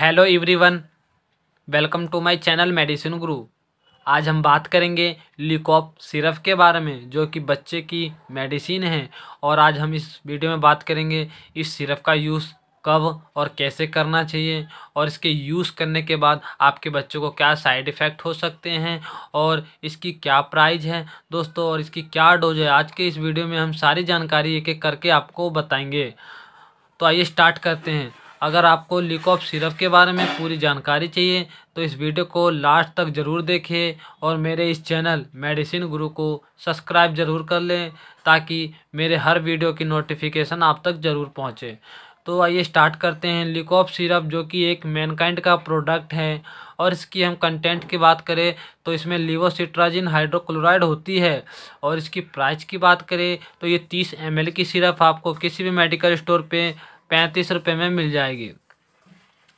hello everyone welcome to my channel medicine Guru आज हम बात करेंगे लिकॉप सिरप के बारे में जो कि बच्चे की मेडिसिन है और आज हम इस वीडियो में बात करेंगे इस सिरप का यूज़ कब और कैसे करना चाहिए और इसके यूज़ करने के बाद आपके बच्चों को क्या साइड इफ़ेक्ट हो सकते हैं और इसकी क्या प्राइस है दोस्तों और इसकी क्या डोज है आज के इस वीडियो में हम सारी जानकारी एक एक करके आपको बताएँगे तो आइए स्टार्ट करते हैं अगर आपको लिक ऑफ सिरप के बारे में पूरी जानकारी चाहिए तो इस वीडियो को लास्ट तक ज़रूर देखें और मेरे इस चैनल मेडिसिन गुरु को सब्सक्राइब ज़रूर कर लें ताकि मेरे हर वीडियो की नोटिफिकेशन आप तक ज़रूर पहुँचे तो आइए स्टार्ट करते हैं ऑफ सिरप जो कि एक मैनकाइंड का प्रोडक्ट है और इसकी हम कंटेंट की बात करें तो इसमें लिवोसिट्राजिन हाइड्रोक्लोराइड होती है और इसकी प्राइस की बात करें तो ये तीस एम की सिरप आपको किसी भी मेडिकल स्टोर पर पैंतीस रुपये में मिल जाएगी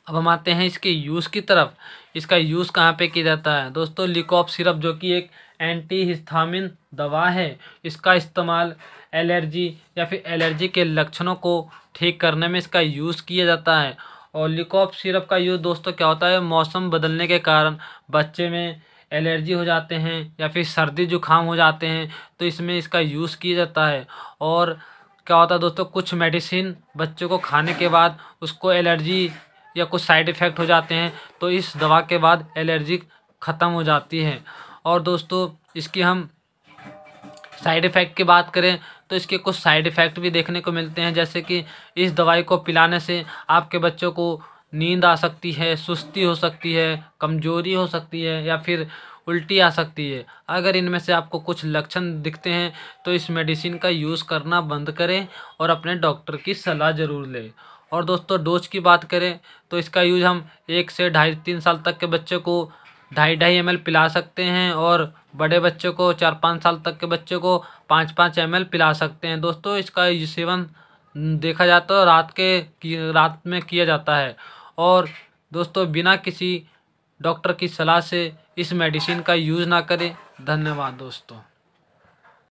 अब हम आते हैं इसके यूज़ की तरफ इसका यूज़ कहाँ पे किया जाता है दोस्तों लिकॉप सिरप जो कि एक एंटी हिस्थामिन दवा है इसका इस्तेमाल एलर्जी या फिर एलर्जी के लक्षणों को ठीक करने में इसका यूज़ किया जाता है और लिकॉप सिरप का यूज़ दोस्तों क्या होता है मौसम बदलने के कारण बच्चे में एलर्जी हो जाते हैं या फिर सर्दी जुकाम हो जाते हैं तो इसमें इसका यूज़ किया जाता है और क्या होता है दोस्तों कुछ मेडिसिन बच्चों को खाने के बाद उसको एलर्जी या कुछ साइड इफ़ेक्ट हो जाते हैं तो इस दवा के बाद एलर्जी ख़त्म हो जाती है और दोस्तों इसकी हम साइड इफ़ेक्ट की बात करें तो इसके कुछ साइड इफ़ेक्ट भी देखने को मिलते हैं जैसे कि इस दवाई को पिलाने से आपके बच्चों को नींद आ सकती है सुस्ती हो सकती है कमज़ोरी हो सकती है या फिर उल्टी आ सकती है अगर इनमें से आपको कुछ लक्षण दिखते हैं तो इस मेडिसिन का यूज़ करना बंद करें और अपने डॉक्टर की सलाह ज़रूर लें और दोस्तों डोज की बात करें तो इसका यूज़ हम एक से ढाई तीन साल तक के बच्चे को ढाई ढाई एम पिला सकते हैं और बड़े बच्चे को चार पाँच साल तक के बच्चे को पाँच पाँच एम पिला सकते हैं दोस्तों इसका सेवन देखा जाता है रात के रात में किया जाता है और दोस्तों बिना किसी डॉक्टर की सलाह से इस मेडिसिन का यूज़ ना करें धन्यवाद दोस्तों